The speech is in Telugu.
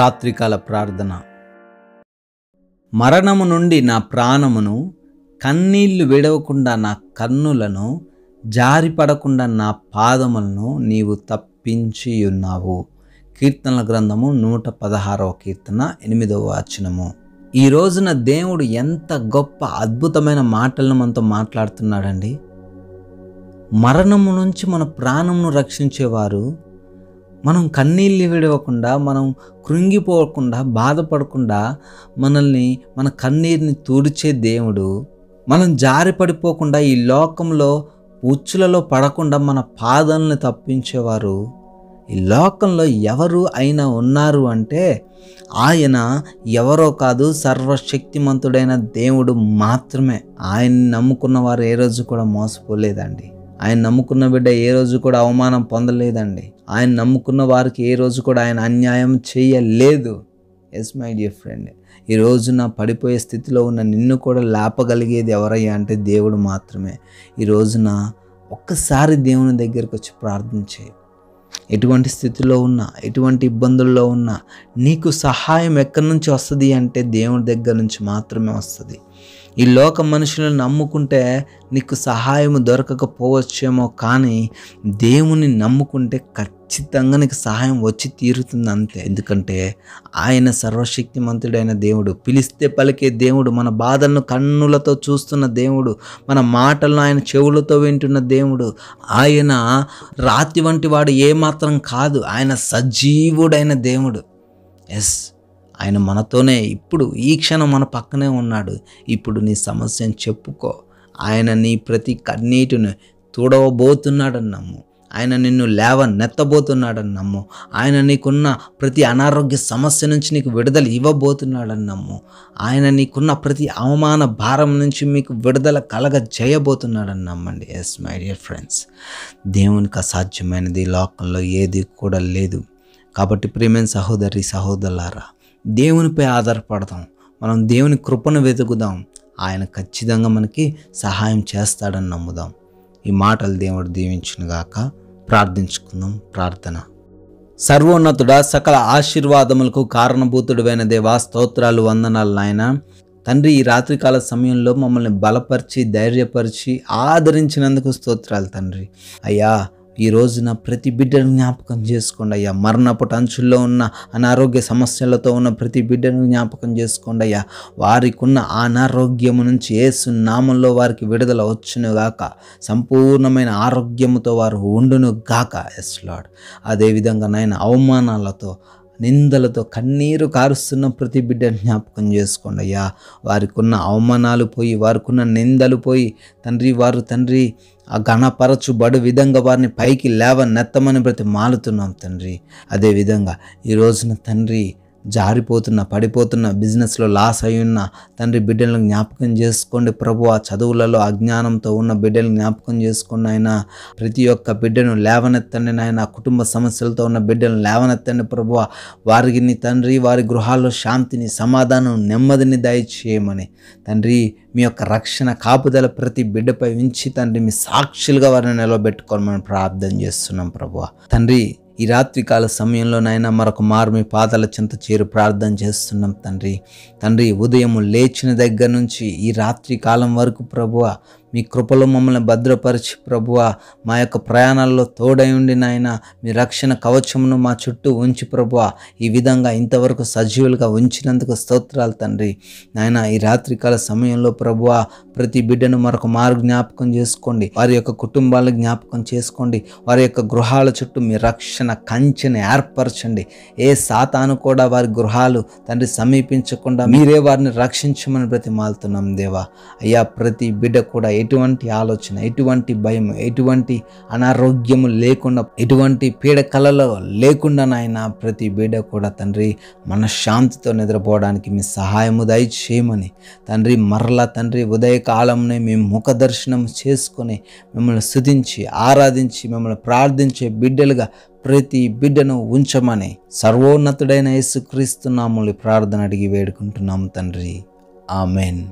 రాత్రికాల ప్రార్థన మరణము నుండి నా ప్రాణమును కన్నీళ్లు విడవకుండా నా కన్నులను జారిపడకుండా నా పాదములను నీవు తప్పించి ఉన్నావు కీర్తనల గ్రంథము నూట పదహారవ కీర్తన ఎనిమిదవ వచనము ఈ రోజున దేవుడు ఎంత గొప్ప అద్భుతమైన మాటలను మనతో మాట్లాడుతున్నాడండి మరణము నుంచి మన ప్రాణమును రక్షించేవారు మనం కన్నీళ్ళు విడవకుండా మనం కృంగిపోకుండా బాధపడకుండా మనల్ని మన కన్నీరుని తూడిచే దేవుడు మనం జారి పడిపోకుండా ఈ లోకంలో ఉచ్చులలో పడకుండా మన పాదాలను తప్పించేవారు ఈ లోకంలో ఎవరు అయినా ఉన్నారు అంటే ఆయన ఎవరో కాదు సర్వశక్తిమంతుడైన దేవుడు మాత్రమే ఆయన్ని నమ్ముకున్న వారు ఏ రోజు కూడా మోసపోలేదండి ఆయన నమ్ముకున్న బిడ్డ ఏ రోజు కూడా అవమానం పొందలేదండి ఆయన నమ్ముకున్న వారికి ఏ రోజు కూడా ఆయన అన్యాయం చేయలేదు ఎస్ మై డియర్ ఫ్రెండ్ ఈ రోజున పడిపోయే స్థితిలో ఉన్న నిన్ను కూడా లేపగలిగేది ఎవరయ్యా అంటే దేవుడు మాత్రమే ఈ రోజున ఒక్కసారి దేవుని దగ్గరికి వచ్చి ప్రార్థన చేయి ఎటువంటి స్థితిలో ఉన్నా ఎటువంటి ఇబ్బందుల్లో ఉన్నా నీకు సహాయం ఎక్కడి నుంచి వస్తుంది అంటే దేవుని దగ్గర నుంచి మాత్రమే వస్తుంది ఈ లోక మనుషులను నమ్ముకుంటే నీకు సహాయం దొరకకపోవచ్చేమో కానీ దేవుని నమ్ముకుంటే ఖచ్చితంగా నీకు సహాయం వచ్చి తీరుతుంది అంతే ఎందుకంటే ఆయన సర్వశక్తిమంతుడైన దేవుడు పిలిస్తే పలికే దేవుడు మన బాధలను కన్నులతో చూస్తున్న దేవుడు మన మాటలను ఆయన చెవులతో వింటున్న దేవుడు ఆయన రాతి వంటి వాడు ఏమాత్రం కాదు ఆయన సజీవుడైన దేవుడు ఎస్ ఆయన మనతోనే ఇప్పుడు ఈ క్షణం మన పక్కనే ఉన్నాడు ఇప్పుడు నీ సమస్యను చెప్పుకో ఆయన నీ ప్రతి కన్నీటిని తుడవబోతున్నాడని నమ్ము ఆయన నిన్ను లేవ నెత్తబోతున్నాడని నమ్ము ఆయన నీకున్న ప్రతి అనారోగ్య సమస్య నుంచి నీకు విడుదల ఇవ్వబోతున్నాడని నమ్ము ఆయన నీకున్న ప్రతి అవమాన భారం నుంచి మీకు విడుదల కలగ చేయబోతున్నాడని నమ్మండి ఎస్ మై డియర్ ఫ్రెండ్స్ దేవునికి అసాధ్యమైనది లోకంలో ఏది కూడా లేదు కాబట్టి ప్రేమ సహోదరి సహోదరులారా దేవునిపై ఆధారపడతాం మనం దేవుని కృపను వెతుకుదాం ఆయన ఖచ్చితంగా మనకి సహాయం చేస్తాడని నమ్ముదాం ఈ మాటలు దేవుడు దీవించునుగాక ప్రార్థించుకుందాం ప్రార్థన సర్వోన్నతుడ సకల ఆశీర్వాదములకు కారణభూతుడైన దేవా స్తోత్రాలు వందనాలు నాయన తండ్రి ఈ రాత్రికాల సమయంలో మమ్మల్ని బలపరిచి ధైర్యపరిచి ఆదరించినందుకు స్తోత్రాలు తండ్రి అయ్యా ఈ రోజున ప్రతి బిడ్డను జ్ఞాపకం చేసుకోండి అయ్యా మరణపుట అంచుల్లో ఉన్న అనారోగ్య సమస్యలతో ఉన్న ప్రతి బిడ్డను జ్ఞాపకం చేసుకోండి అయ్యా వారికి ఉన్న అనారోగ్యం నుంచి ఏసు నామంలో వారికి విడుదల వచ్చును గాక సంపూర్ణమైన ఆరోగ్యముతో వారు ఉండును గాక ఎస్ లాడ్ అదేవిధంగా నాయన అవమానాలతో నిందలతో కన్నీరు కారుస్తున్న ప్రతి బిడ్డ జ్ఞాపకం చేసుకోండి అయ్యా వారికున్న అవమానాలు పోయి వారికున్న నిందలు పోయి తండ్రి వారు తండ్రి ఆ బడు విధంగా వారిని పైకి లేవ నెత్తమని ప్రతి మాలుతున్నాం తండ్రి అదేవిధంగా ఈ రోజున తండ్రి జారిపోతున్న పడిపోతున్న బిజినెస్లో లాస్ అయి ఉన్న తండ్రి బిడ్డలను జ్ఞాపకం చేసుకోండి ప్రభు ఆ చదువులలో అజ్ఞానంతో ఉన్న బిడ్డలను జ్ఞాపకం చేసుకున్న ఆయన ప్రతి ఒక్క బిడ్డను లేవనెత్తండి నాయన కుటుంబ సమస్యలతో ఉన్న బిడ్డలను లేవనెత్తండి ప్రభు వారికి నీ తండ్రి వారి గృహాల్లో శాంతిని సమాధానం నెమ్మదిని దయచేయమని తండ్రి మీ యొక్క రక్షణ కాపుదల ప్రతి బిడ్డపై ఉంచి తండ్రి మీ సాక్షులుగా వారిని నిలబెట్టుకోమని ప్రార్థన చేస్తున్నాం ప్రభు తండ్రి ఈ రాత్రికాల సమయంలో నాయన మరొక మారు మీ పాదాల చెంత చేరు ప్రార్థన చేస్తున్నాం తండ్రి తండ్రి ఉదయం లేచిన దగ్గర నుంచి ఈ రాత్రి కాలం వరకు ప్రభువ మీ కృపలు మమ్మల్ని భద్రపరిచి ప్రభువ మా యొక్క ప్రయాణాల్లో తోడై ఉండి నాయన మీ రక్షణ కవచమును మా చుట్టూ ఉంచి ప్రభువ ఈ విధంగా ఇంతవరకు సజీవులుగా ఉంచినందుకు స్తోత్రాలు తండ్రి నాయన ఈ రాత్రికాల సమయంలో ప్రభువ ప్రతి బిడ్డను మరొక మారు జ్ఞాపకం చేసుకోండి వారి యొక్క కుటుంబాలను జ్ఞాపకం చేసుకోండి వారి యొక్క గృహాల చుట్టూ మీ రక్షణ కంచెను ఏర్పరచండి ఏ సాతాను కూడా వారి గృహాలు తండ్రి సమీపించకుండా మీరే వారిని రక్షించమని బ్రతిమాలుతున్నాం దేవా అయ్యా ప్రతి బిడ్డ కూడా ఎటువంటి ఆలోచన ఎటువంటి భయం ఎటువంటి అనారోగ్యము లేకుండా ఎటువంటి పీడకలలో లేకుండా నాయన ప్రతి బిడ్డ కూడా తండ్రి మనశ్శాంతితో నిద్రపోవడానికి మీ సహాయము దయచేయమని తండ్రి మరలా తండ్రి ఉదయకాలంనే మేము ముఖ దర్శనం చేసుకొని మిమ్మల్ని శుధించి ఆరాధించి మిమ్మల్ని ప్రార్థించే బిడ్డలుగా ప్రతి బిడ్డను ఉంచమని సర్వోన్నతుడైన యేసుక్రీస్తు నాములు ప్రార్థన అడిగి వేడుకుంటున్నాము తండ్రి ఆమెన్